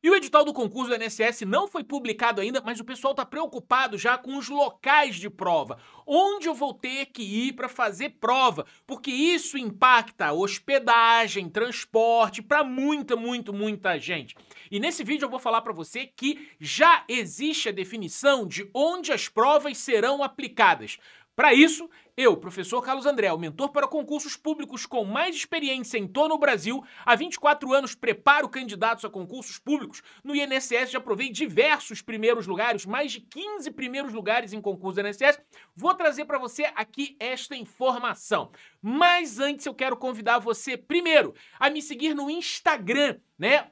E o edital do concurso do INSS não foi publicado ainda, mas o pessoal está preocupado já com os locais de prova. Onde eu vou ter que ir para fazer prova? Porque isso impacta hospedagem, transporte para muita, muito, muita gente. E nesse vídeo eu vou falar para você que já existe a definição de onde as provas serão aplicadas. Para isso, eu, professor Carlos André, mentor para concursos públicos com mais experiência em todo o Brasil, há 24 anos preparo candidatos a concursos públicos. No INSS já provei diversos primeiros lugares, mais de 15 primeiros lugares em concurso do INSS. Vou trazer para você aqui esta informação. Mas antes eu quero convidar você primeiro a me seguir no Instagram, né?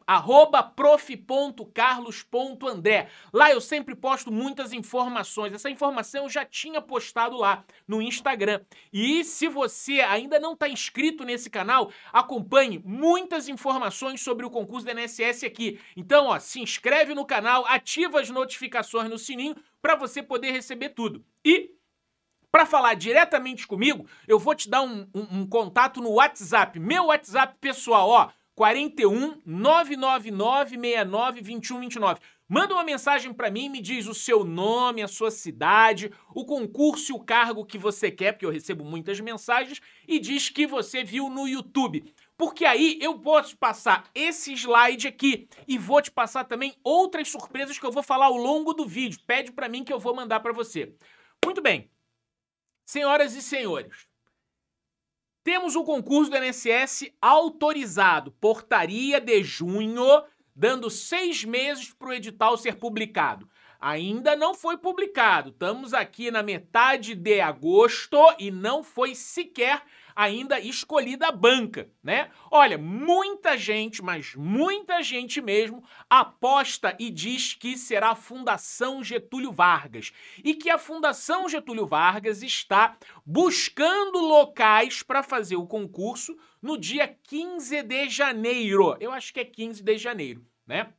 prof.carlos.andré. Lá eu sempre posto muitas informações. Essa informação eu já tinha postado lá no Instagram. E se você ainda não está inscrito nesse canal, acompanhe muitas informações sobre o concurso da NSS aqui. Então, ó, se inscreve no canal, ativa as notificações no sininho para você poder receber tudo. E para falar diretamente comigo, eu vou te dar um, um, um contato no WhatsApp, meu WhatsApp pessoal, ó, 41 999 69 2129. Manda uma mensagem para mim, me diz o seu nome, a sua cidade, o concurso e o cargo que você quer, porque eu recebo muitas mensagens, e diz que você viu no YouTube. Porque aí eu posso passar esse slide aqui e vou te passar também outras surpresas que eu vou falar ao longo do vídeo. Pede para mim que eu vou mandar para você. Muito bem. Senhoras e senhores, temos o um concurso do INSS autorizado, portaria de junho dando seis meses para o edital ser publicado. Ainda não foi publicado. Estamos aqui na metade de agosto e não foi sequer ainda escolhida a banca, né? Olha, muita gente, mas muita gente mesmo, aposta e diz que será a Fundação Getúlio Vargas e que a Fundação Getúlio Vargas está buscando locais para fazer o concurso no dia 15 de janeiro. Eu acho que é 15 de janeiro, né?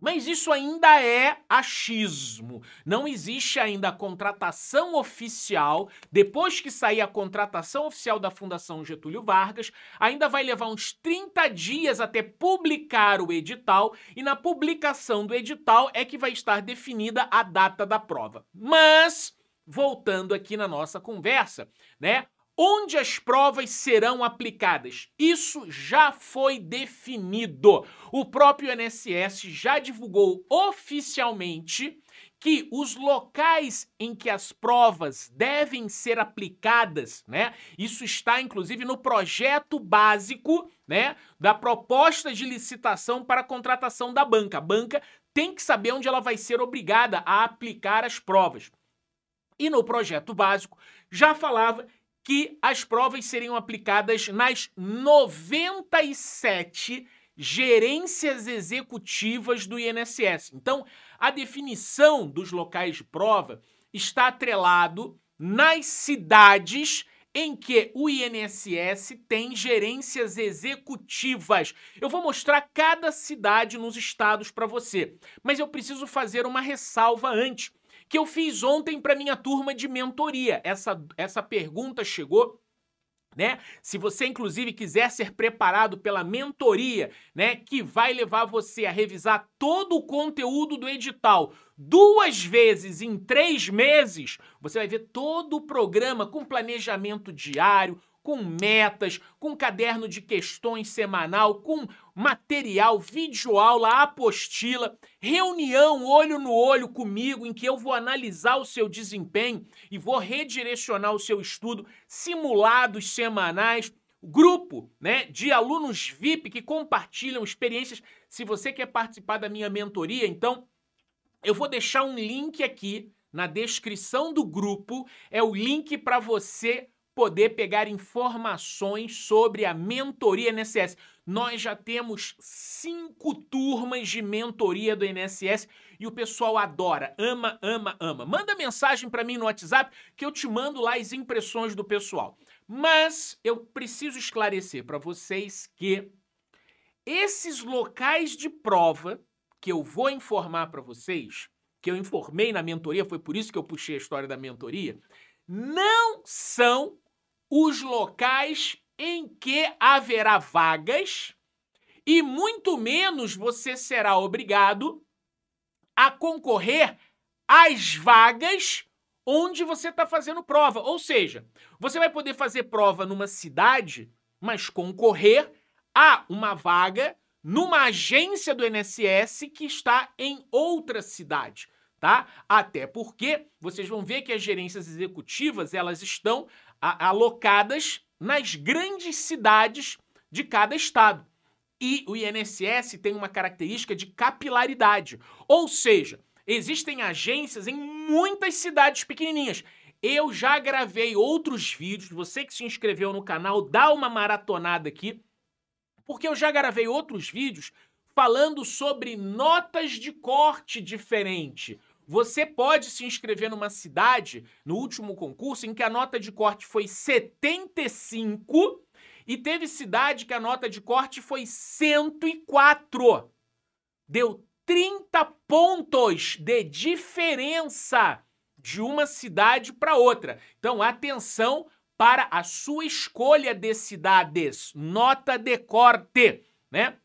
Mas isso ainda é achismo. Não existe ainda a contratação oficial. Depois que sair a contratação oficial da Fundação Getúlio Vargas, ainda vai levar uns 30 dias até publicar o edital, e na publicação do edital é que vai estar definida a data da prova. Mas, voltando aqui na nossa conversa, né? onde as provas serão aplicadas. Isso já foi definido. O próprio INSS já divulgou oficialmente que os locais em que as provas devem ser aplicadas, né? Isso está inclusive no projeto básico, né, da proposta de licitação para a contratação da banca. A banca tem que saber onde ela vai ser obrigada a aplicar as provas. E no projeto básico já falava que as provas seriam aplicadas nas 97 gerências executivas do INSS. Então, a definição dos locais de prova está atrelado nas cidades em que o INSS tem gerências executivas. Eu vou mostrar cada cidade nos estados para você, mas eu preciso fazer uma ressalva antes que eu fiz ontem para minha turma de mentoria. Essa, essa pergunta chegou né? Se você inclusive quiser ser preparado pela mentoria, né, que vai levar você a revisar todo o conteúdo do edital duas vezes em três meses, você vai ver todo o programa com planejamento diário, com metas, com caderno de questões semanal, com material, videoaula, apostila, reunião olho no olho comigo em que eu vou analisar o seu desempenho e vou redirecionar o seu estudo, simulados semanais, grupo, né, de alunos VIP que compartilham experiências. Se você quer participar da minha mentoria, então eu vou deixar um link aqui na descrição do grupo, é o link para você poder pegar informações sobre a mentoria NSS. Nós já temos cinco turmas de mentoria do NSS e o pessoal adora, ama, ama, ama. Manda mensagem para mim no WhatsApp que eu te mando lá as impressões do pessoal. Mas eu preciso esclarecer para vocês que esses locais de prova que eu vou informar para vocês, que eu informei na mentoria, foi por isso que eu puxei a história da mentoria, não são os locais em que haverá vagas e muito menos você será obrigado a concorrer às vagas onde você está fazendo prova. Ou seja, você vai poder fazer prova numa cidade, mas concorrer a uma vaga numa agência do INSS que está em outra cidade tá? Até porque vocês vão ver que as gerências executivas, elas estão alocadas nas grandes cidades de cada estado. E o INSS tem uma característica de capilaridade, ou seja, existem agências em muitas cidades pequenininhas. Eu já gravei outros vídeos, você que se inscreveu no canal, dá uma maratonada aqui, porque eu já gravei outros vídeos falando sobre notas de corte diferente. Você pode se inscrever numa cidade, no último concurso, em que a nota de corte foi 75 e teve cidade que a nota de corte foi 104. Deu 30 pontos de diferença de uma cidade para outra. Então, atenção para a sua escolha de cidades. Nota de corte, né?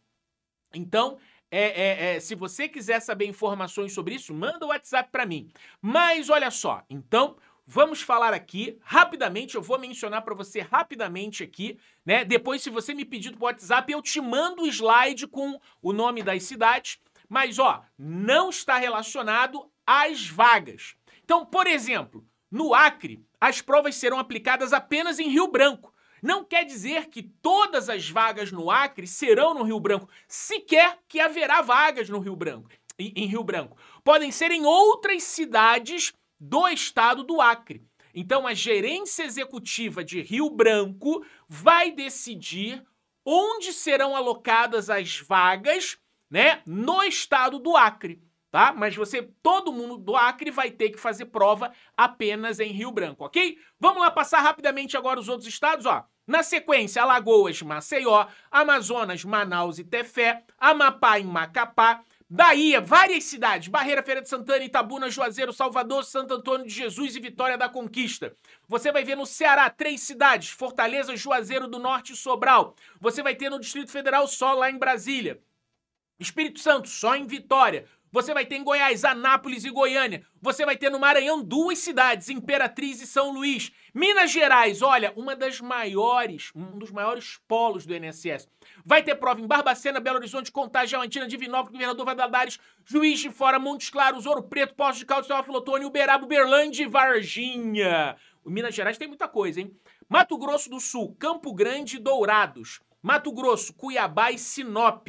Então, é, é, é, se você quiser saber informações sobre isso, manda o WhatsApp para mim. Mas olha só, então vamos falar aqui rapidamente. Eu vou mencionar para você rapidamente aqui, né? Depois, se você me pedir do WhatsApp, eu te mando o slide com o nome das cidades. Mas ó, não está relacionado às vagas. Então, por exemplo, no Acre, as provas serão aplicadas apenas em Rio Branco. Não quer dizer que todas as vagas no Acre serão no Rio Branco, sequer que haverá vagas no Rio Branco. Em Rio Branco. Podem ser em outras cidades do estado do Acre. Então, a gerência executiva de Rio Branco vai decidir onde serão alocadas as vagas né, no estado do Acre tá? Mas você, todo mundo do Acre vai ter que fazer prova apenas em Rio Branco, ok? Vamos lá passar rapidamente agora os outros estados, ó. Na sequência, Alagoas, Maceió, Amazonas, Manaus e Tefé, Amapá e Macapá, Bahia, várias cidades, Barreira, Feira de Santana, Itabuna, Juazeiro, Salvador, Santo Antônio de Jesus e Vitória da Conquista. Você vai ver no Ceará três cidades, Fortaleza, Juazeiro do Norte e Sobral. Você vai ter no Distrito Federal só lá em Brasília. Espírito Santo, só em Vitória. Você vai ter em Goiás, Anápolis e Goiânia. Você vai ter no Maranhão duas cidades, Imperatriz e São Luís. Minas Gerais, olha, uma das maiores, um dos maiores polos do INSS. Vai ter prova em Barbacena, Belo Horizonte, Contagem, Alentina, Divinópolis, Governador Valadares, Juiz de Fora, Montes Claros, Ouro Preto, Posto de Caldas, Teófilo Otônio, Uberaba, Uberlândia e Varginha. O Minas Gerais tem muita coisa, hein? Mato Grosso do Sul, Campo Grande e Dourados. Mato Grosso, Cuiabá e Sinop.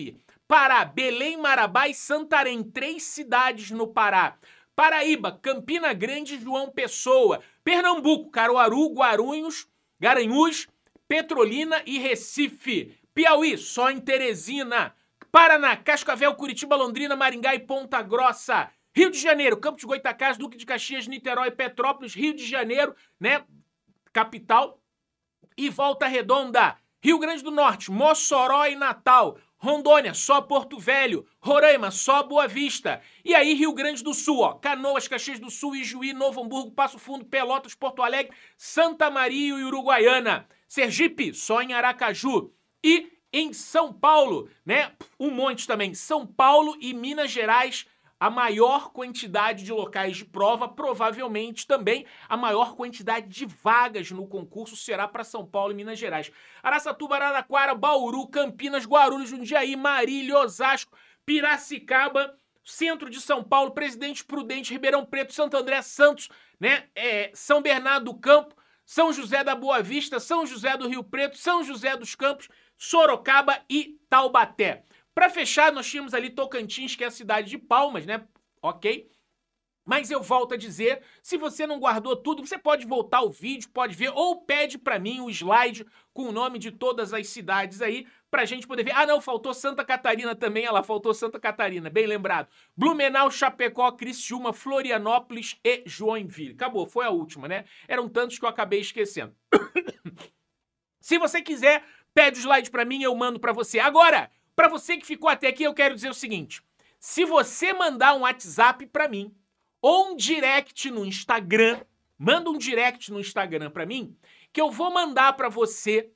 Pará, Belém, Marabá e Santarém, três cidades no Pará. Paraíba, Campina Grande, João Pessoa, Pernambuco, Caruaru, Guarulhos, Garanhuns, Petrolina e Recife. Piauí, só em Teresina. Paraná, Cascavel, Curitiba, Londrina, Maringá e Ponta Grossa. Rio de Janeiro, Campos de Goitacás, Duque de Caxias, Niterói, Petrópolis, Rio de Janeiro, né? Capital. E Volta Redonda. Rio Grande do Norte, Mossoró e Natal. Rondônia, só Porto Velho. Roraima, só Boa Vista. E aí, Rio Grande do Sul, ó. Canoas, Caxias do Sul, Ijuí, Novo Hamburgo, Passo Fundo, Pelotas, Porto Alegre, Santa Maria e Uruguaiana. Sergipe, só em Aracaju. E em São Paulo, né? Um monte também. São Paulo e Minas Gerais a maior quantidade de locais de prova, provavelmente também a maior quantidade de vagas no concurso será para São Paulo e Minas Gerais. Araçatuba, Araraquara, Bauru, Campinas, Guarulhos, Jundiaí, Marília, Osasco, Piracicaba, centro de São Paulo, Presidente Prudente, Ribeirão Preto, Santo André, Santos, né? É, São Bernardo do Campo, São José da Boa Vista, São José do Rio Preto, São José dos Campos, Sorocaba e Taubaté. Para fechar, nós tínhamos ali Tocantins, que é a cidade de Palmas, né? Ok? Mas eu volto a dizer, se você não guardou tudo, você pode voltar o vídeo, pode ver, ou pede para mim o slide com o nome de todas as cidades aí, pra gente poder ver. Ah, não, faltou Santa Catarina também, olha lá, faltou Santa Catarina, bem lembrado. Blumenau, Chapecó, Criciúma, Florianópolis e Joinville. Acabou, foi a última, né? Eram tantos que eu acabei esquecendo. se você quiser, pede o slide para mim, eu mando para você. Agora, para você que ficou até aqui, eu quero dizer o seguinte: se você mandar um WhatsApp para mim ou um direct no Instagram, manda um direct no Instagram para mim, que eu vou mandar para você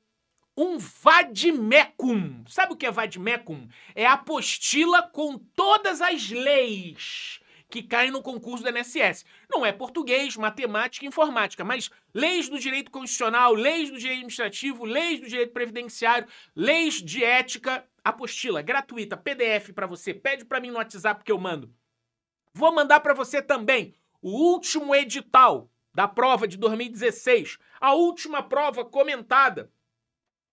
um vademecum. Sabe o que é vademecum? É a apostila com todas as leis que caem no concurso do NSS. Não é português, matemática e informática, mas leis do direito constitucional, leis do direito administrativo, leis do direito previdenciário, leis de ética apostila gratuita, PDF para você. Pede para mim no WhatsApp que eu mando. Vou mandar para você também o último edital da prova de 2016, a última prova comentada.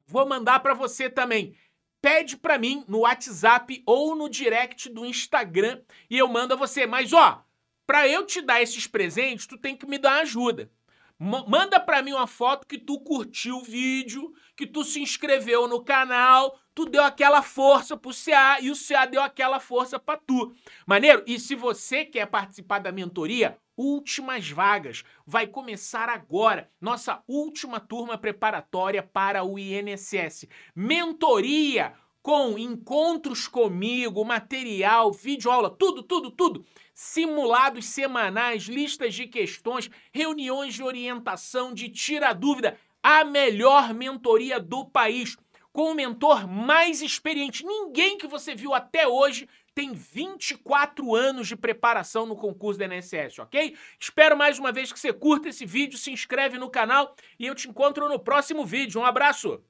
Vou mandar para você também. Pede para mim no WhatsApp ou no direct do Instagram e eu mando a você. Mas ó, para eu te dar esses presentes, tu tem que me dar ajuda. Manda para mim uma foto que tu curtiu o vídeo, que tu se inscreveu no canal, tu deu aquela força pro CA e o CA deu aquela força para tu. Maneiro? E se você quer participar da mentoria, últimas vagas. Vai começar agora nossa última turma preparatória para o INSS. Mentoria com encontros comigo, material, vídeo aula, tudo, tudo, tudo. Simulados semanais, listas de questões, reuniões de orientação, de tira dúvida. A melhor mentoria do país com o mentor mais experiente. Ninguém que você viu até hoje tem 24 anos de preparação no concurso da NSS, ok? Espero mais uma vez que você curta esse vídeo, se inscreve no canal e eu te encontro no próximo vídeo. Um abraço!